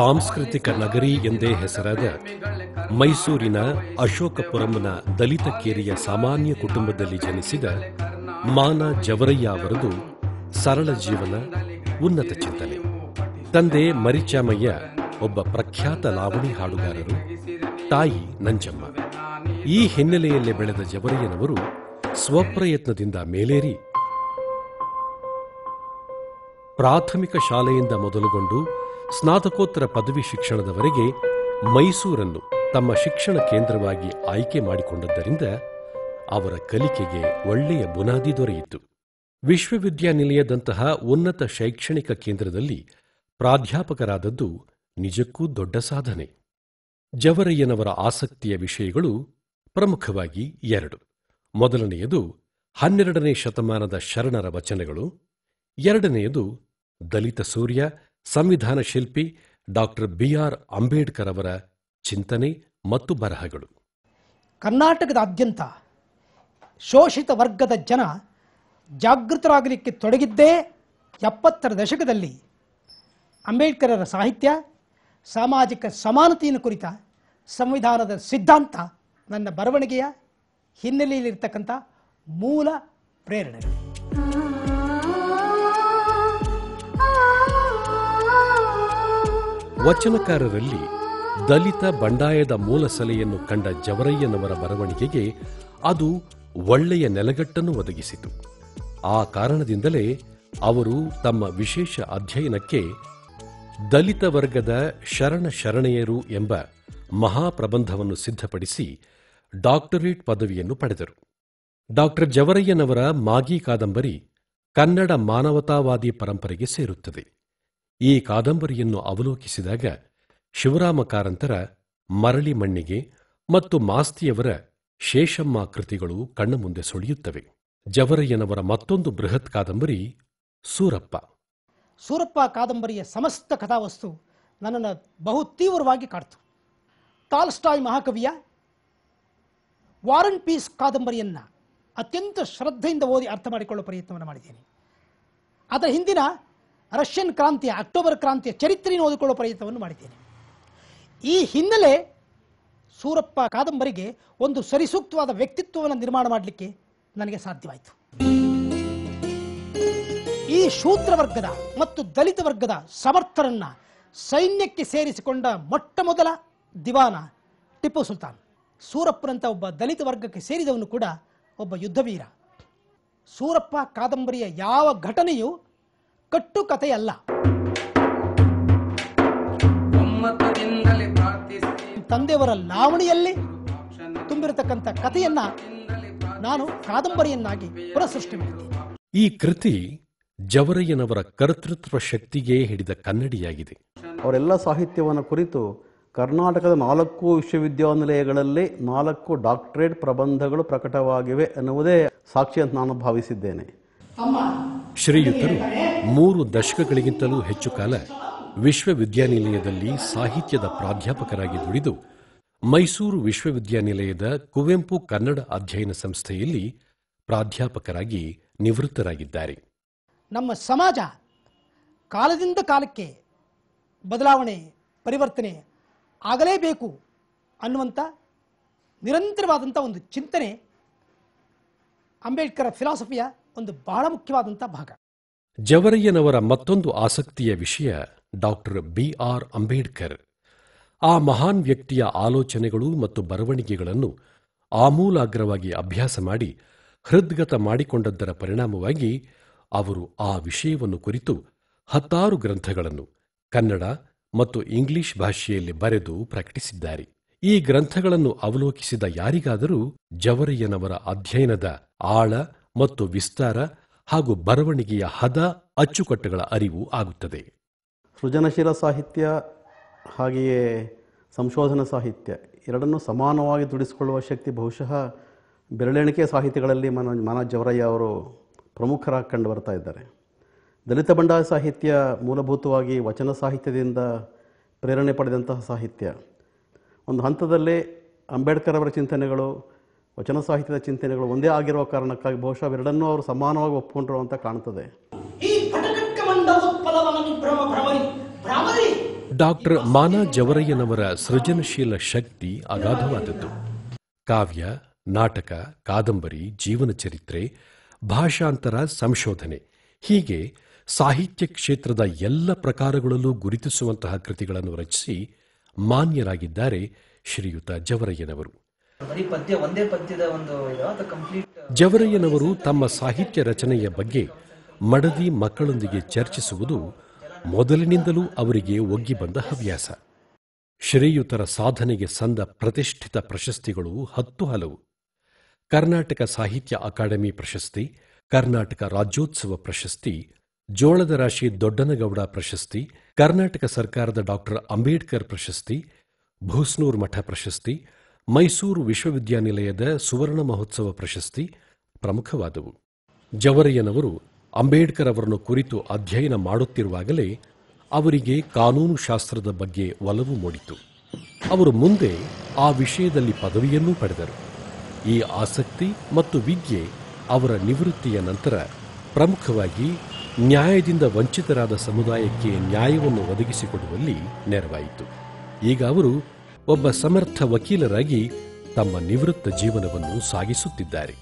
ಸಾಂಸ್ಕೃತಿಕ ನಗರಿ ಎಂದೇ ಹೆಸರಾದ ಮೈಸೂರಿನ ಅಶೋಕಪುರಂನ ದಲಿತ ಕೇರಿಯ ಸಾಮಾನ್ಯ ಕುಟುಂಬದಲ್ಲಿ ಜನಿಸಿದ ಮಾನ ಜವರಯ್ಯ ಅವರದು ಸರಳ ಜೀವನ ಉನ್ನತ ಚಿಂತನೆ ತಂದೆ ಮರಿಚಾಮಯ್ಯ ಒಬ್ಬ ಪ್ರಖ್ಯಾತ ಲಾವಣಿ ಹಾಡುಗಾರರು ತಾಯಿ ನಂಜಮ್ಮ ಈ ಹಿನ್ನೆಲೆಯಲ್ಲಿ ಬೆಳೆದ ಜವರಯ್ಯನವರು ಸ್ವಪ್ರಯತ್ನದಿಂದ ಮೇಲೇರಿ ಪ್ರಾಥಮಿಕ ಶಾಲೆಯಿಂದ ಮೊದಲುಗೊಂಡು ಸ್ನಾತಕೋತ್ತರ ಪದವಿ ಶಿಕ್ಷಣದವರೆಗೆ ಮೈಸೂರನ್ನು ತಮ್ಮ ಶಿಕ್ಷಣ ಕೇಂದ್ರವಾಗಿ ಆಯ್ಕೆ ಮಾಡಿಕೊಂಡದ್ದರಿಂದ ಅವರ ಕಲಿಕೆಗೆ ಒಳ್ಳೆಯ ಬುನಾದಿ ದೊರೆಯಿತು ವಿಶ್ವವಿದ್ಯಾನಿಲಯದಂತಹ ಉನ್ನತ ಶೈಕ್ಷಣಿಕ ಕೇಂದ್ರದಲ್ಲಿ ಪ್ರಾಧ್ಯಾಪಕರಾದದ್ದು ನಿಜಕ್ಕೂ ದೊಡ್ಡ ಸಾಧನೆ ಜವರಯ್ಯನವರ ಆಸಕ್ತಿಯ ವಿಷಯಗಳು ಪ್ರಮುಖವಾಗಿ ಎರಡು ಮೊದಲನೆಯದು ಹನ್ನೆರಡನೇ ಶತಮಾನದ ಶರಣರ ವಚನಗಳು ಎರಡನೆಯದು ದಲಿತ ಸೂರ್ಯ ಸಂವಿಧಾನ ಶಿಲ್ಪಿ ಡಾಕ್ಟರ್ ಆರ್ ಅಂಬೇಡ್ಕರ್ ಅವರ ಚಿಂತನೆ ಮತ್ತು ಬರಹಗಳು ಕರ್ನಾಟಕದಾದ್ಯಂತ ಶೋಷಿತ ವರ್ಗದ ಜನ ಜಾಗೃತರಾಗಲಿಕ್ಕೆ ತೊಡಗಿದ್ದೇ ಎಪ್ಪತ್ತರ ದಶಕದಲ್ಲಿ ಅಂಬೇಡ್ಕರರ ಸಾಹಿತ್ಯ ಸಾಮಾಜಿಕ ಸಮಾನತೆಯನ್ನು ಕುರಿತ ಸಂವಿಧಾನದ ಸಿದ್ಧಾಂತ ನನ್ನ ಬರವಣಿಗೆಯ ಹಿನ್ನೆಲೆಯಲ್ಲಿರ್ತಕ್ಕಂಥ ಮೂಲ ಪ್ರೇರಣೆಗಳು ವಚನಕಾರರಲ್ಲಿ ದಲಿತ ಬಂಡಾಯದ ಮೂಲ ಸಲೆಯನ್ನು ಕಂಡ ಜವರಯ್ಯನವರ ಬರವಣಿಗೆಗೆ ಅದು ಒಳ್ಳೆಯ ನೆಲಗಟ್ಟನ್ನು ಒದಗಿಸಿತು ಆ ಕಾರಣದಿಂದಲೇ ಅವರು ತಮ್ಮ ವಿಶೇಷ ಅಧ್ಯಯನಕ್ಕೆ ದಲಿತ ವರ್ಗದ ಶರಣ ಶರಣೆಯರು ಎಂಬ ಮಹಾಪ್ರಬಂಧವನ್ನು ಸಿದ್ಧಪಡಿಸಿ ಡಾಕ್ಟರೇಟ್ ಪದವಿಯನ್ನು ಪಡೆದರು ಡಾಕ್ಟರ್ ಜವರಯ್ಯನವರ ಮಾಗಿ ಕಾದಂಬರಿ ಕನ್ನಡ ಮಾನವತಾವಾದಿ ಪರಂಪರೆಗೆ ಸೇರುತ್ತದೆ ಈ ಕಾದಂಬರಿಯನ್ನು ಅವಲೋಕಿಸಿದಾಗ ಶಿವರಾಮ ಕಾರಂತರ ಮರಳಿ ಮಣ್ಣಿಗೆ ಮತ್ತು ಮಾಸ್ತಿಯವರ ಶೇಷಮ್ಮ ಕೃತಿಗಳು ಕಣ್ಣ ಮುಂದೆ ಸುಳಿಯುತ್ತವೆ ಜವರಯ್ಯನವರ ಮತ್ತೊಂದು ಬೃಹತ್ ಕಾದಂಬರಿ ಸೂರಪ್ಪ ಸೂರಪ್ಪ ಕಾದಂಬರಿಯ ಸಮಸ್ತ ಕಥಾವಸ್ತು ನನ್ನನ್ನು ಬಹು ತೀವ್ರವಾಗಿ ಕಾಡ್ತು ತಾಲ್ಸ್ಟಾಯ್ ಮಹಾಕವಿಯ ವಾರನ್ ಪೀಸ್ ಕಾದಂಬರಿಯನ್ನು ಅತ್ಯಂತ ಶ್ರದ್ಧೆಯಿಂದ ಓದಿ ಅರ್ಥ ಮಾಡಿಕೊಳ್ಳುವ ಪ್ರಯತ್ನವನ್ನು ಮಾಡಿದ್ದೇನೆ ಅದರ ಹಿಂದಿನ ರಷ್ಯನ್ ಕ್ರಾಂತಿಯ ಅಕ್ಟೋಬರ್ ಕ್ರಾಂತಿಯ ಚರಿತ್ರೆಯನ್ನು ಓದಿಕೊಳ್ಳುವ ಪ್ರಯತ್ನವನ್ನು ಮಾಡಿದ್ದೇನೆ ಈ ಹಿನ್ನೆಲೆ ಸೂರಪ್ಪ ಕಾದಂಬರಿಗೆ ಒಂದು ಸರಿಸೂಕ್ತವಾದ ವ್ಯಕ್ತಿತ್ವವನ್ನು ನಿರ್ಮಾಣ ಮಾಡಲಿಕ್ಕೆ ನನಗೆ ಸಾಧ್ಯವಾಯಿತು ಈ ಶೂದ್ರ ವರ್ಗದ ಮತ್ತು ದಲಿತ ವರ್ಗದ ಸಮರ್ಥರನ್ನ ಸೈನ್ಯಕ್ಕೆ ಸೇರಿಸಿಕೊಂಡ ಮೊಟ್ಟ ಮೊದಲ ದಿವಾನ ಟಿಪ್ಪು ಸುಲ್ತಾನ್ ಸೂರಪ್ಪನಂತ ಒಬ್ಬ ದಲಿತ ವರ್ಗಕ್ಕೆ ಸೇರಿದವನು ಕೂಡ ಒಬ್ಬ ಯುದ್ಧವೀರ ಸೂರಪ್ಪ ಕಾದಂಬರಿಯ ಯಾವ ಘಟನೆಯು ಕಟ್ಟು ಕಥೆಯಲ್ಲ ತಂದೆಯವರ ಲಾವಣಿಯಲ್ಲಿ ತುಂಬಿರತಕ್ಕಂಥ ಕಥೆಯನ್ನ ನಾನು ಕಾದಂಬರಿಯನ್ನಾಗಿ ಸೃಷ್ಟಿ ಈ ಕೃತಿ ಜವರಯ್ಯನವರ ಕರ್ತೃತ್ವ ಶಕ್ತಿಗೆ ಹಿಡಿದ ಕನ್ನಡಿಯಾಗಿದೆ ಅವರೆಲ್ಲ ಸಾಹಿತ್ಯವನ್ನು ಕುರಿತು ಕರ್ನಾಟಕದ ನಾಲ್ಕು ವಿಶ್ವವಿದ್ಯಾನಿಲಯಗಳಲ್ಲಿ ನಾಲ್ಕು ಡಾಕ್ಟರೇಟ್ ಪ್ರಬಂಧಗಳು ಪ್ರಕಟವಾಗಿವೆ ಎನ್ನುವುದೇ ಸಾಕ್ಷಿ ಅಂತ ನಾನು ಭಾವಿಸಿದ್ದೇನೆ ಶ್ರೀಯುತರು ಮೂರು ದಶಕಗಳಿಗಿಂತಲೂ ಹೆಚ್ಚು ಕಾಲ ವಿಶ್ವವಿದ್ಯಾನಿಲಯದಲ್ಲಿ ಸಾಹಿತ್ಯದ ಪ್ರಾಧ್ಯಾಪಕರಾಗಿ ದುಡಿದು ಮೈಸೂರು ವಿಶ್ವವಿದ್ಯಾನಿಲಯದ ಕುವೆಂಪು ಕನ್ನಡ ಅಧ್ಯಯನ ಸಂಸ್ಥೆಯಲ್ಲಿ ಪ್ರಾಧ್ಯಾಪಕರಾಗಿ ನಿವೃತ್ತರಾಗಿದ್ದಾರೆ ನಮ್ಮ ಸಮಾಜ ಕಾಲದಿಂದ ಕಾಲಕ್ಕೆ ಬದಲಾವಣೆ ಪರಿವರ್ತನೆ ಆಗಲೇಬೇಕು ಅನ್ನುವಂಥ ನಿರಂತರವಾದಂಥ ಒಂದು ಚಿಂತನೆ ಅಂಬೇಡ್ಕರ್ ಫಿಲಾಸಫಿಯ ಒಂದು ಬಹಳ ಮುಖ್ಯವಾದಂಥ ಭಾಗ ಜವರಯ್ಯನವರ ಮತ್ತೊಂದು ಆಸಕ್ತಿಯ ವಿಷಯ ಡಾಕ್ಟರ್ ಬಿ ಆರ್ ಅಂಬೇಡ್ಕರ್ ಆ ಮಹಾನ್ ವ್ಯಕ್ತಿಯ ಆಲೋಚನೆಗಳು ಮತ್ತು ಬರವಣಿಗೆಗಳನ್ನು ಆಮೂಲಾಗ್ರವಾಗಿ ಅಭ್ಯಾಸ ಮಾಡಿ ಹೃದ್ಗತ ಮಾಡಿಕೊಂಡದ್ದರ ಪರಿಣಾಮವಾಗಿ ಅವರು ಆ ವಿಷಯವನ್ನು ಕುರಿತು ಹತ್ತಾರು ಗ್ರಂಥಗಳನ್ನು ಕನ್ನಡ ಮತ್ತು ಇಂಗ್ಲಿಷ್ ಭಾಷೆಯಲ್ಲಿ ಬರೆದು ಪ್ರಕಟಿಸಿದ್ದಾರೆ ಈ ಗ್ರಂಥಗಳನ್ನು ಅವಲೋಕಿಸಿದ ಯಾರಿಗಾದರೂ ಜವರಯ್ಯನವರ ಅಧ್ಯಯನದ ಆಳ ಮತ್ತು ವಿಸ್ತಾರ ಹಾಗೂ ಬರವಣಿಗೆಯ ಹದ ಅಚ್ಚುಕಟ್ಟುಗಳ ಅರಿವು ಆಗುತ್ತದೆ ಸೃಜನಶೀಲ ಸಾಹಿತ್ಯ ಹಾಗೆಯೇ ಸಂಶೋಧನಾ ಸಾಹಿತ್ಯ ಎರಡನ್ನೂ ಸಮಾನವಾಗಿ ದುಡಿಸಿಕೊಳ್ಳುವ ಶಕ್ತಿ ಬಹುಶಃ ಬೆರಳೆಣಿಕೆ ಸಾಹಿತ್ಯಗಳಲ್ಲಿ ಮನೋಜ್ ಜವರಯ್ಯ ಅವರು ಪ್ರಮುಖರಾಗಿ ಕಂಡು ಬರ್ತಾ ಇದ್ದಾರೆ ದಲಿತ ಬಂಡಾಯ ಸಾಹಿತ್ಯ ಮೂಲಭೂತವಾಗಿ ವಚನ ಸಾಹಿತ್ಯದಿಂದ ಪ್ರೇರಣೆ ಪಡೆದಂತಹ ಸಾಹಿತ್ಯ ಒಂದು ಹಂತದಲ್ಲಿ ಅಂಬೇಡ್ಕರ್ ಅವರ ಚಿಂತನೆಗಳು ವಚನ ಸಾಹಿತ್ಯದ ಚಿಂತನೆಗಳು ಒಂದೇ ಆಗಿರುವ ಕಾರಣಕ್ಕಾಗಿ ಬಹುಶಃ ಎರಡನ್ನೂ ಅವರು ಸಮಾನವಾಗಿ ಒಪ್ಪಿಕೊಂಡ್ರು ಅಂತ ಕಾಣ್ತದೆ ಡಾಕ್ಟರ್ ಮಾನಾ ಜವರಯ್ಯನವರ ಸೃಜನಶೀಲ ಶಕ್ತಿ ಅಗಾಧವಾದದ್ದು ಕಾವ್ಯ ನಾಟಕ ಕಾದಂಬರಿ ಜೀವನ ಚರಿತ್ರೆ ಭಾಷಾಂತರ ಸಂಶೋಧನೆ ಹೀಗೆ ಸಾಹಿತ್ಯ ಕ್ಷೇತ್ರದ ಎಲ್ಲ ಪ್ರಕಾರಗಳಲ್ಲೂ ಗುರುತಿಸುವಂತಹ ಕೃತಿಗಳನ್ನು ರಚಿಸಿ ಮಾನ್ಯರಾಗಿದ್ದಾರೆ ಶ್ರೀಯುತ ಜವರಯ್ಯನವರು ಜವರಯ್ಯನವರು ತಮ್ಮ ಸಾಹಿತ್ಯ ರಚನೆಯ ಬಗ್ಗೆ ಮಡದಿ ಮಕ್ಕಳೊಂದಿಗೆ ಚರ್ಚಿಸುವುದು ಮೊದಲಿನಿಂದಲೂ ಅವರಿಗೆ ಒಗ್ಗಿ ಬಂದ ಹವ್ಯಾಸ ಶ್ರೇಯುತರ ಸಾಧನೆಗೆ ಸಂದ ಪ್ರತಿಷ್ಠಿತ ಪ್ರಶಸ್ತಿಗಳು ಹತ್ತು ಹಲವು ಕರ್ನಾಟಕ ಸಾಹಿತ್ಯ ಅಕಾಡೆಮಿ ಪ್ರಶಸ್ತಿ ಕರ್ನಾಟಕ ರಾಜ್ಯೋತ್ಸವ ಪ್ರಶಸ್ತಿ ಜೋಳದ ರಾಶಿ ದೊಡ್ಡನಗೌಡ ಪ್ರಶಸ್ತಿ ಕರ್ನಾಟಕ ಸರ್ಕಾರದ ಡಾಕ್ಟರ್ ಅಂಬೇಡ್ಕರ್ ಪ್ರಶಸ್ತಿ ಭೂಸ್ನೂರ್ ಮಠ ಪ್ರಶಸ್ತಿ ಮೈಸೂರು ವಿಶ್ವವಿದ್ಯಾನಿಲಯದ ಸುವರ್ಣ ಮಹೋತ್ಸವ ಪ್ರಶಸ್ತಿ ಪ್ರಮುಖವಾದವು ಜವರಯ್ಯನವರು ಅಂಬೇಡ್ಕರ್ ಅವರನ್ನು ಕುರಿತು ಅಧ್ಯಯನ ಮಾಡುತ್ತಿರುವಾಗಲೇ ಅವರಿಗೆ ಕಾನೂನು ಶಾಸ್ತ್ರದ ಬಗ್ಗೆ ಒಲವು ಮೂಡಿತು ಅವರು ಮುಂದೆ ಆ ವಿಷಯದಲ್ಲಿ ಪದವಿಯನ್ನೂ ಪಡೆದರು ಈ ಆಸಕ್ತಿ ಮತ್ತು ವಿದ್ಯೆ ಅವರ ನಿವೃತ್ತಿಯ ನಂತರ ಪ್ರಮುಖವಾಗಿ ನ್ಯಾಯದಿಂದ ವಂಚಿತರಾದ ಸಮುದಾಯಕ್ಕೆ ನ್ಯಾಯವನ್ನು ಒದಗಿಸಿಕೊಡುವಲ್ಲಿ ನೆರವಾಯಿತು ಈಗ ಅವರು ಒಬ್ಬ ಸಮರ್ಥ ವಕೀಲರಾಗಿ ತಮ್ಮ ನಿವೃತ್ತ ಜೀವನವನ್ನು ಸಾಗಿಸುತ್ತಿದ್ದಾರೆ